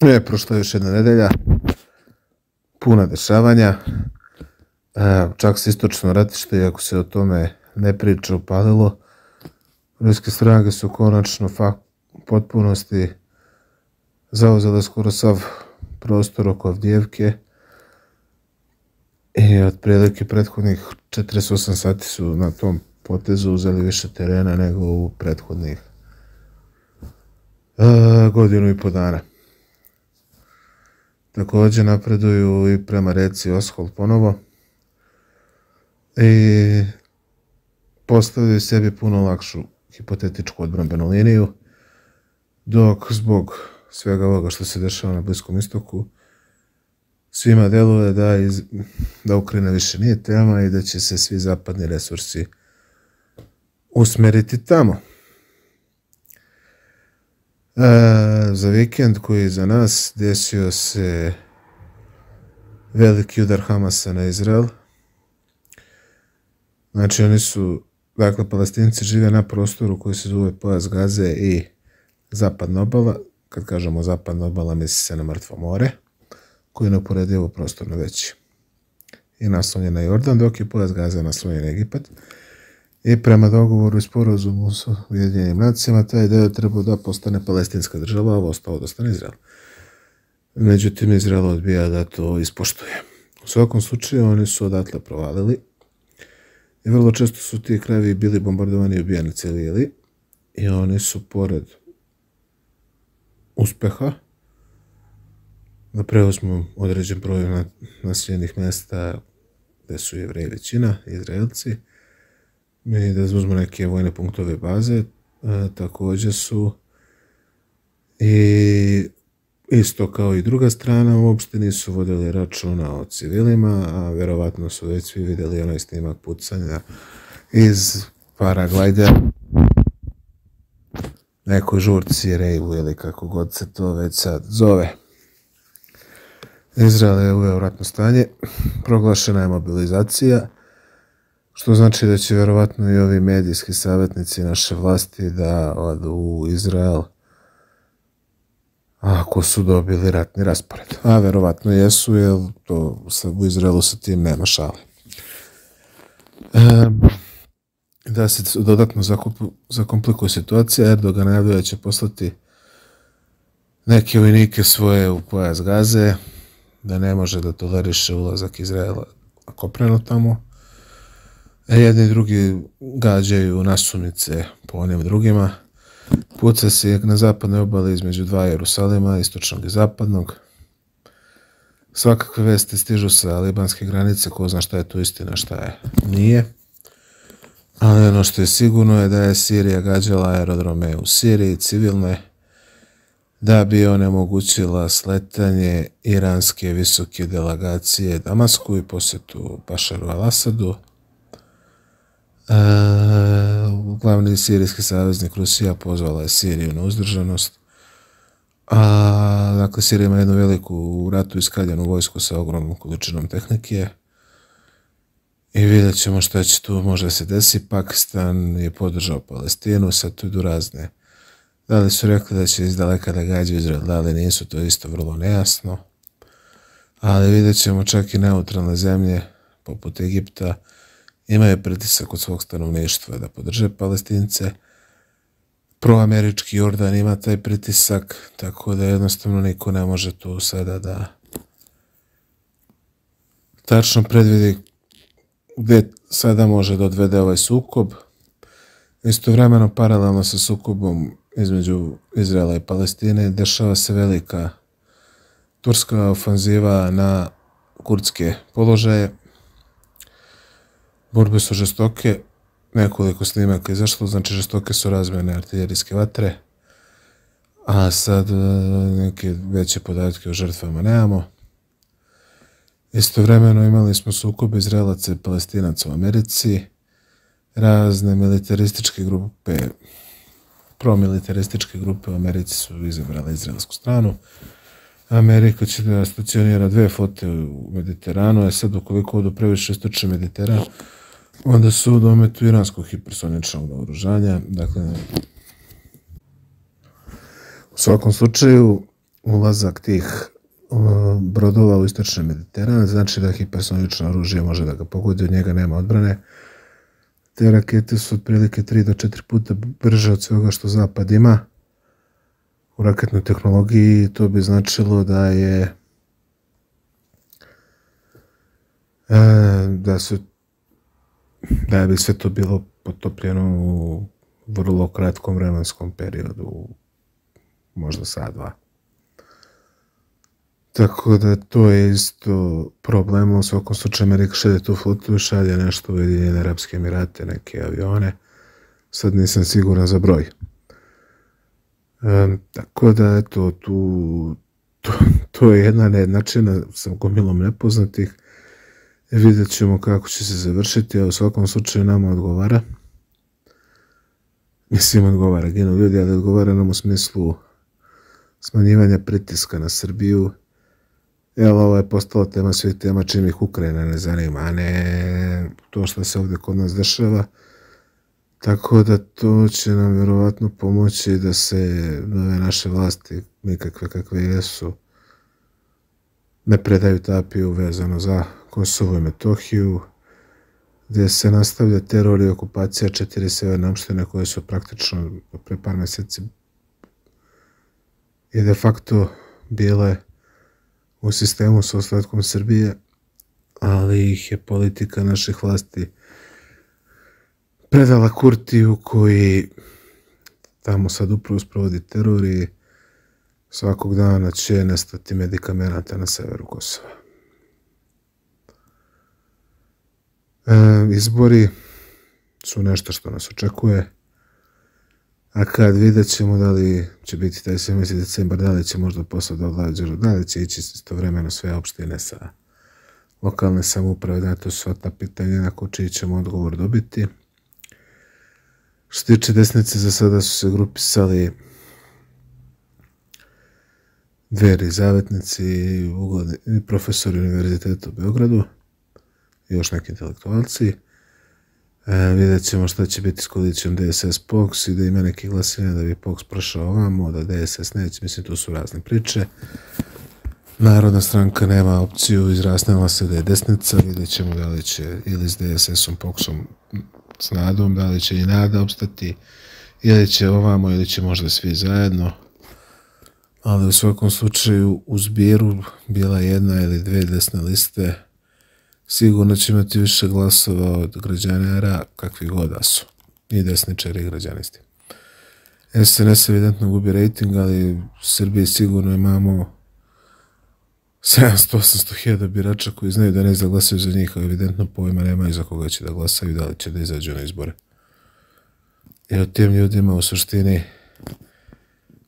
E, prošla je još jedna nedelja, puna dešavanja, e, čak se istočno ratište, iako se o tome ne priča upadilo, Ruske strane su konačno fa, potpunosti zauzele skoro sav prostor oko Avdijevke i od prilike prethodnih 48 sati su na tom potezu uzeli više terena nego u prethodnih e, godinu i po dana. Također napreduju i prema reci Oshol ponovo. I postavljaju sebi puno lakšu hipotetičku odbranbenu liniju, dok zbog svega ovoga što se dešava na Bliskom istoku, svima deluje da, iz, da Ukrajina više nije tema i da će se svi zapadni resursi usmeriti tamo. E, za vikend koji je za nas desio se veliki udar Hamasa na Izrael. Znači oni su, dakle, palestinci žive na prostoru koji se zove pojas Gaze i zapadna obala. Kad kažemo zapadna obala, misli se na mrtvo more, koji je neuporedivo prostorno veći. I naslonjen na Jordan, dok je pojas Gaze naslonjen na Egipat. Egipat. I prema dogovoru i sporozumu s Ujedinjenim nacijama, taj deo treba da postane palestinska država, a ovo ostalo da ostane Izrael. Međutim, Izrael odbija da to ispoštuje. U svakom slučaju, oni su odatle provalili. I vrlo često su ti krajevi bili bombardovani i ubijani cijeli I oni su, pored uspeha, da preuzmu određen broj na, mjesta gdje su jevreje većina, izraelci, e, da uzmemo neke vojne punktove baze, e, također su i isto kao i druga strana u opštini su vodili računa o civilima, a verovatno su već svi vidjeli onaj snimak pucanja iz paraglajdera nekoj žurci, rejvu ili kako god se to već sad zove. Izrael je uveo ratno stanje, proglašena je mobilizacija, Što znači da će verovatno i ovi medijski savjetnici naše vlasti da odu u Izrael ako su dobili ratni raspored. A verovatno jesu, jer to se u Izraelu sa tim nema šale. E, da se dodatno zakupu, zakomplikuje situacija, Erdogan najavljuje će poslati neke vojnike svoje u pojaz gaze, da ne može da toleriše ulazak Izraela kopreno tamo a e, jedni i drugi gađaju nasumice po onim drugima. Puca se na zapadnoj obali između dva Jerusalima, istočnog i zapadnog. Svakakve veste stižu sa libanske granice, ko zna šta je to istina, šta je nije. Ali ono što je sigurno je da je Sirija gađala aerodrome u Siriji, civilne, da bi onemogućila sletanje iranske visoke delegacije Damasku i posjetu Bašaru al-Asadu. Uh, glavni sirijski saveznik Rusija pozvala je Siriju na uzdržanost. A, dakle, Sirija ima jednu veliku ratu iskaljenu vojsku sa ogromnom količinom tehnike. I vidjet ćemo šta će tu možda se desi. Pakistan je podržao Palestinu, sad tu idu razne. Da li su rekli da će izdaleka da gađe Izrael, da li nisu, to isto vrlo nejasno. Ali vidjet ćemo čak i neutralne zemlje, poput Egipta, imaju pritisak od svog stanovništva da podrže palestince, proamerički Jordan ima taj pritisak, tako da jednostavno niko ne može tu sada da tačno predvidi gde sada može da odvede ovaj sukob. Istovremeno, paralelno sa sukobom između Izraela i Palestine, dešava se velika turska ofanziva na kurdske položaje. Borbe su žestoke, nekoliko snimaka izašlo, znači žestoke su razmene artiljerijske vatre, a sad e, neke veće podatke o žrtvama nemamo. Istovremeno imali smo sukobe iz i Palestinaca u Americi, razne militarističke grupe, promilitarističke grupe u Americi su izabrali izraelsku stranu, Amerika će da stacionira dve flote u Mediteranu, a sad ukoliko odu previše istočne Mediteranu, Onda su u dometu iranskog hipersoničnog oružanja. dakle, u svakom slučaju, ulazak tih uh, brodova u istočni Mediteran, znači da hipersonično oružje može da ga pogodi, od njega nema odbrane. Te rakete su otprilike 3 do 4 puta brže od svega što Zapad ima u raketnoj tehnologiji. To bi značilo da je uh, da su da bi sve to bilo potopljeno u vrlo kratkom vremenskom periodu, možda sad dva. Tako da to je isto problem, u svakom slučaju Amerika šede tu flotu i šalje nešto u Jedinjene Arabske Emirate, neke avione, sad nisam siguran za broj. Um, tako da, eto, tu, to, to je jedna nejednačina sa gomilom nepoznatih, vidjet ćemo kako će se završiti, a u svakom slučaju nama odgovara. Mislim, odgovara genu ljudi, ali odgovara nam u smislu smanjivanja pritiska na Srbiju. Evo, ovo je postalo tema svih tema čim ih Ukrajina ne zanima, a ne to što se ovdje kod nas dešava. Tako da to će nam vjerovatno pomoći da se nove naše vlasti, nikakve kakve jesu, ne predaju tapiju vezano za Kosovo i Metohiju, gdje se nastavlja teror i okupacija četiri severne opštine koje su praktično pre par meseci i de facto bile u sistemu sa osvetkom Srbije, ali ih je politika naših vlasti predala Kurtiju koji tamo sad upravo sprovodi teror i svakog dana će nestati medikamenata na severu Kosova. E, izbori su nešto što nas očekuje. A kad vidjet ćemo da li će biti taj 17. decembar, da li će možda posao da odlađe, da li će ići isto vremeno sve opštine sa lokalne samouprave, da to su sva pitanja na koji ćemo odgovor dobiti. Što tiče desnice, za sada su se grupisali dveri zavetnici i profesori univerziteta u Beogradu i još neki intelektualci. E, vidjet ćemo šta će biti s kodićem DSS POX i da ima neki glasine da bi POX prošao ovamo, da DSS neće, mislim tu su razne priče. Narodna stranka nema opciju, izrasnela se da je desnica, vidjet ćemo da li će ili s DSS-om, Poxom om s nadom, da li će i nada obstati, ili će ovamo, ili će možda svi zajedno. Ali u svakom slučaju u zbiru bila jedna ili dve desne liste, sigurno će imati više glasova od građanera kakvi god da su. I desničari i građanisti. SNS evidentno gubi rejting, ali Srbiji sigurno imamo 700-800 hiljada birača koji znaju da ne zaglasaju za njih, a evidentno pojma nema i za koga će da glasaju i da li će da izađu na izbore. I od tim ljudima u suštini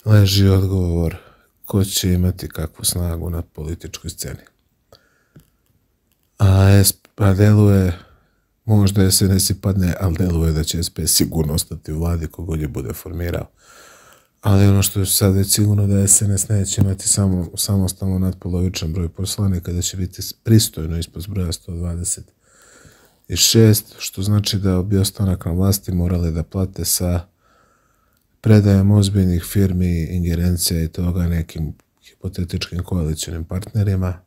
leži odgovor ko će imati kakvu snagu na političkoj sceni. A, es, a deluje, možda se ne si padne, ali deluje da će SP sigurno ostati u vladi kogod bude formirao. Ali ono što je sad već sigurno da SNS neće imati samo, samostalno nadpolovičan broj poslanika, da će biti pristojno ispod broja 120 i šest, što znači da bi ostanak na vlasti morali da plate sa predajem ozbiljnih firmi, ingerencija i toga nekim hipotetičkim koalicijnim partnerima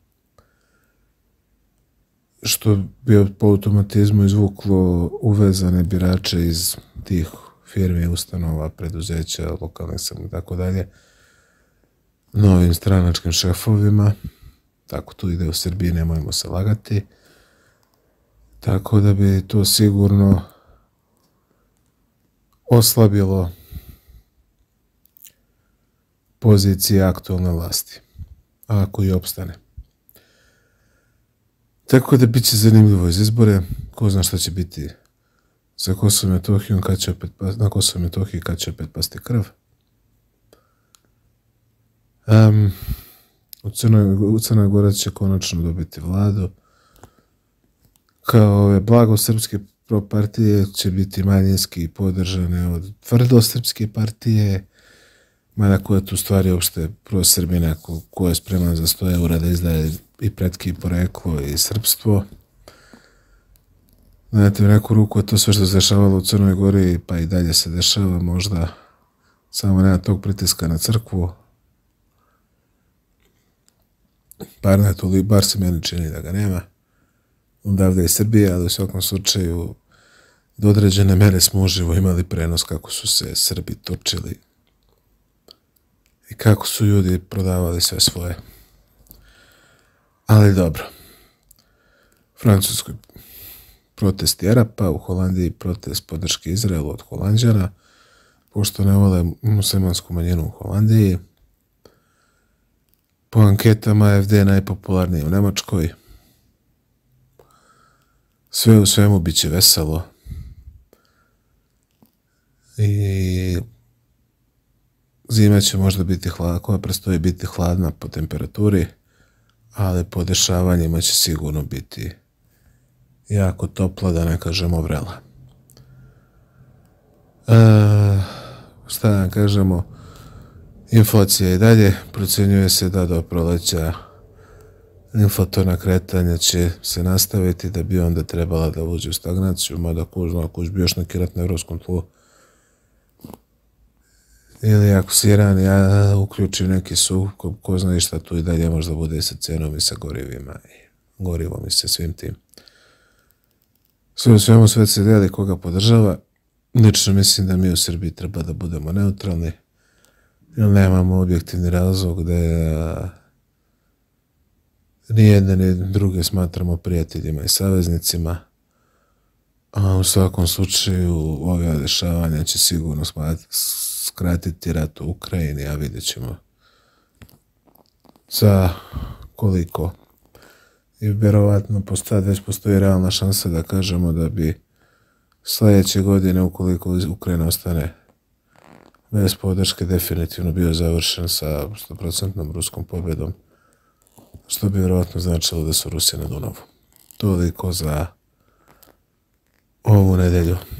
što bi po automatizmu izvuklo uvezane birače iz tih firme, ustanova, preduzeća, lokalnih sam i tako dalje, novim stranačkim šefovima, tako to ide u Srbiji, ne nemojmo se lagati, tako da bi to sigurno oslabilo pozicije aktualne vlasti, ako i opstane. Tako da bit će zanimljivo iz izbore, ko zna šta će biti sa za Kosovo Metohiju, kad će opet, na Kosovo Metohiji kad će opet pasti krv. Um, u, Crnoj, u Crnoj Gora će konačno dobiti vladu. Kao ove blago srpske propartije će biti manjinski podržane od tvrdo srpske partije, mada koja tu stvari uopšte prosrbina ko, ko je spremna za 100 eura da izdaje i predki i poreklo i srpstvo. Znate, u neku ruku to sve što se dešavalo u Crnoj Gori, pa i dalje se dešava, možda samo nema tog pritiska na crkvu. Bar, ne, to li, bar se meni čini da ga nema. Onda Odavde je Srbije, ali u svakom slučaju do određene mere smo uživo imali prenos kako su se Srbi točili i kako su ljudi prodavali sve svoje. Ali dobro. Francuskoj protest Jerapa, u Holandiji protest podrške Izraelu od Holandjara, pošto ne vole muslimansku manjinu u Holandiji. Po anketama FD je najpopularniji u Nemačkoj. Sve u svemu bit će veselo. I zima će možda biti hladna, koja prestoji biti hladna po temperaturi ali po dešavanjima će sigurno biti jako topla, da ne kažemo vrela. E, šta da kažemo, inflacija i dalje, procenjuje se da do proleća inflatorna kretanja će se nastaviti da bi onda trebala da uđe u stagnaciju, mada kužno, ako uđe bi još na kirat evropskom tlu, ili ako si ran, ja uključim neki sukob, ko zna šta tu i dalje možda da bude sa cenom i sa gorivima i gorivom i sa svim tim. Sve u svemu sve se deli koga podržava. Lično mislim da mi u Srbiji treba da budemo neutralni, jer nemamo objektivni razlog da je ni jedne ni druge smatramo prijateljima i saveznicima. A u svakom slučaju ove dešavanja će sigurno smatrati skratiti rat u Ukrajini, a vidjet ćemo za koliko. I vjerovatno postoje, već postoji realna šansa da kažemo da bi sljedeće godine, ukoliko Ukrajina ostane bez podrške, definitivno bio završen sa 100% ruskom pobjedom, što bi vjerovatno značilo da su Rusije na Dunavu. Toliko za ovu nedelju.